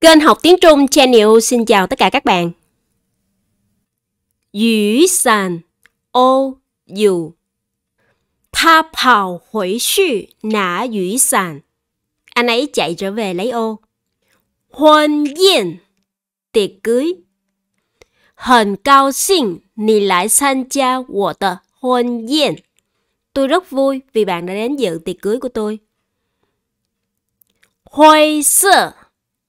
Kênh học tiếng Trung Channel xin chào tất cả các bạn. Yu sàn ô dù Tha pào hủy sư nã yu sàn Anh ấy chạy trở về lấy ô. Hôn yên tiệc cưới Hẳn cao xinh nì lại san cha của tờ hôn yên Tôi rất vui vì bạn đã đến dự tiệc cưới của tôi. Hôi sơ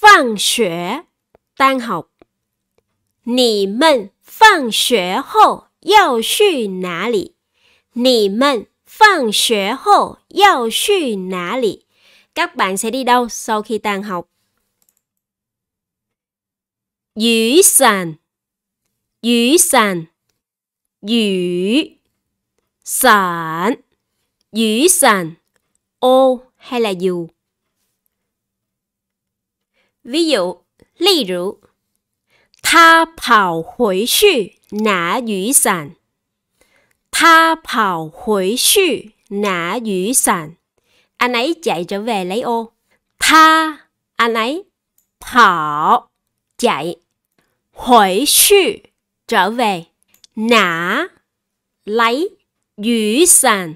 放学，tan học. 你们放学后要去哪里？你们放学后要去哪里？Các bạn sẽ đi đâu sau khi tan học? Dưới sàn Dưới sàn Dưới sàn Dưới sàn Ô hay là dù 唯有，例如，他跑回去拿雨伞。他跑回去拿雨伞。Anh nay trả trở về lấy ô，他，anh nay 跑，trả 回去，trở về 拿，lấy 雨伞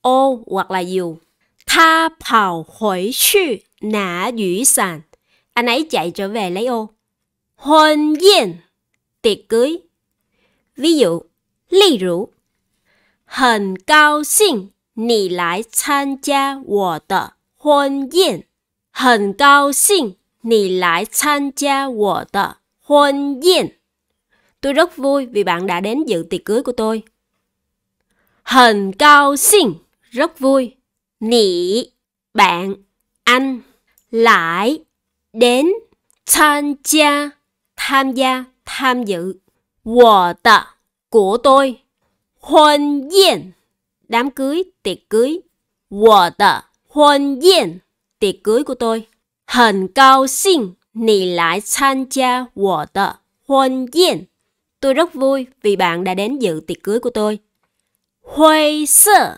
，ô hoặc là you，他跑回去拿雨伞。anh ấy chạy trở về lấy ô. Hôn yên, tiệc cưới. Ví dụ, ly rượu Hẳn cao xinh, nì lái tham gia wò tờ hôn yên. Hẳn cao xinh, nì lái tham gia wò tờ hôn yên. Tôi rất vui vì bạn đã đến dự tiệc cưới của tôi. Hẳn cao xinh, rất vui. Nì, bạn, anh, lại đến tham gia tham gia tham dự của của tôi hôn yên đám cưới tiệc cưới của hôn yên tiệc cưới của tôi hẳn cao sinh nì lại tham gia của hôn yên tôi rất vui vì bạn đã đến dự tiệc cưới của tôi huy sơ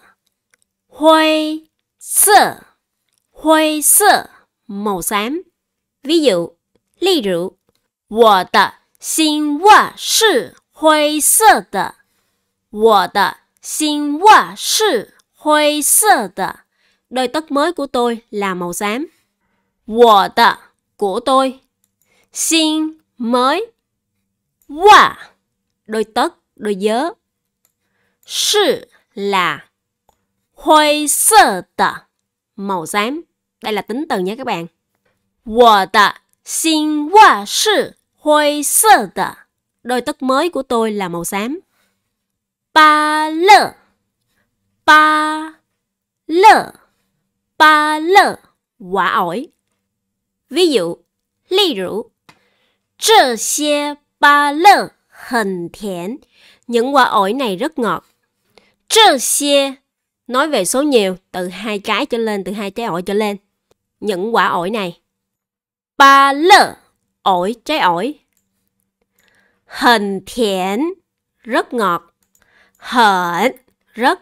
huy sơ huy sơ màu xám Ví dụ, ví tất mới của tôi là màu xám. 我的 của tôi. Xin mới. Wa đôi tất, đôi dớ. Sư là Hôi sơ Màu xám Đây là tính từ nhé các bạn 我的新袜是灰色的。Đôi tất mới của tôi là màu xám. Ba lơ. Ba lơ. Ba lơ. Quả ổi. Ví dụ, ly rượu. 这些芭乐很甜. Những quả ổi này rất ngọt. 这些 nói về số nhiều từ hai trái trở lên, từ hai trái ổi trở lên. Những quả ổi này ba lơ, ổi trái ổi. Hẳn thiện, rất ngọt. Hẳn, rất,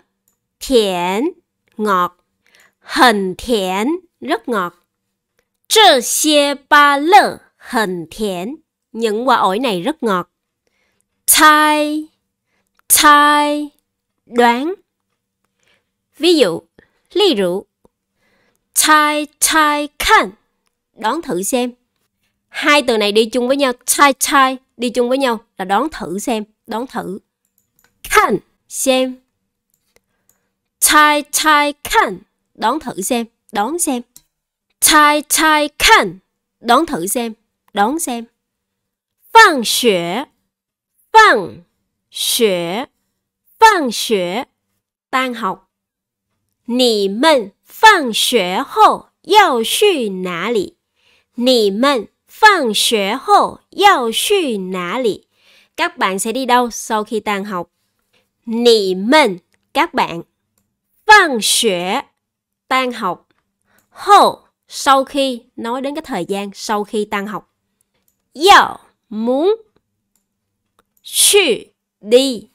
thiện, ngọt. Hẳn thiện, rất ngọt. Chơ xie ba lơ, hẳn thiện. Những quả ổi này rất ngọt. Thai, thai, đoán. Ví dụ, ví dụ, 猜猜看。đón thử xem hai từ này đi chung với nhau try try đi chung với nhau là đón thử xem đón thử kan xem try try kan đón thử xem đón xem try try kan đón thử xem đón xem phang xuế phang xuế phang xuế tan học 你们放学后要去哪里？你们放学后要去哪里? Các bạn sẽ đi đâu sau khi tan học? 你们 các bạn. 放学 tan học. Hậu sau khi nói đến cái thời gian sau khi tan học. Yào muốn Chư đi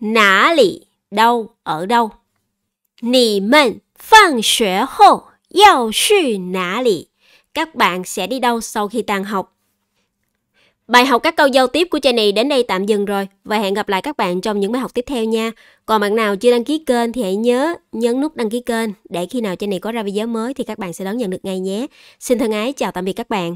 Nả lì đâu ở đâu Nì mần phang xuế hậu Yào chư nả lì các bạn sẽ đi đâu sau khi tan học. Bài học các câu giao tiếp của Jenny đến đây tạm dừng rồi và hẹn gặp lại các bạn trong những bài học tiếp theo nha. Còn bạn nào chưa đăng ký kênh thì hãy nhớ nhấn nút đăng ký kênh để khi nào Jenny có ra video mới thì các bạn sẽ đón nhận được ngay nhé. Xin thân ái chào tạm biệt các bạn.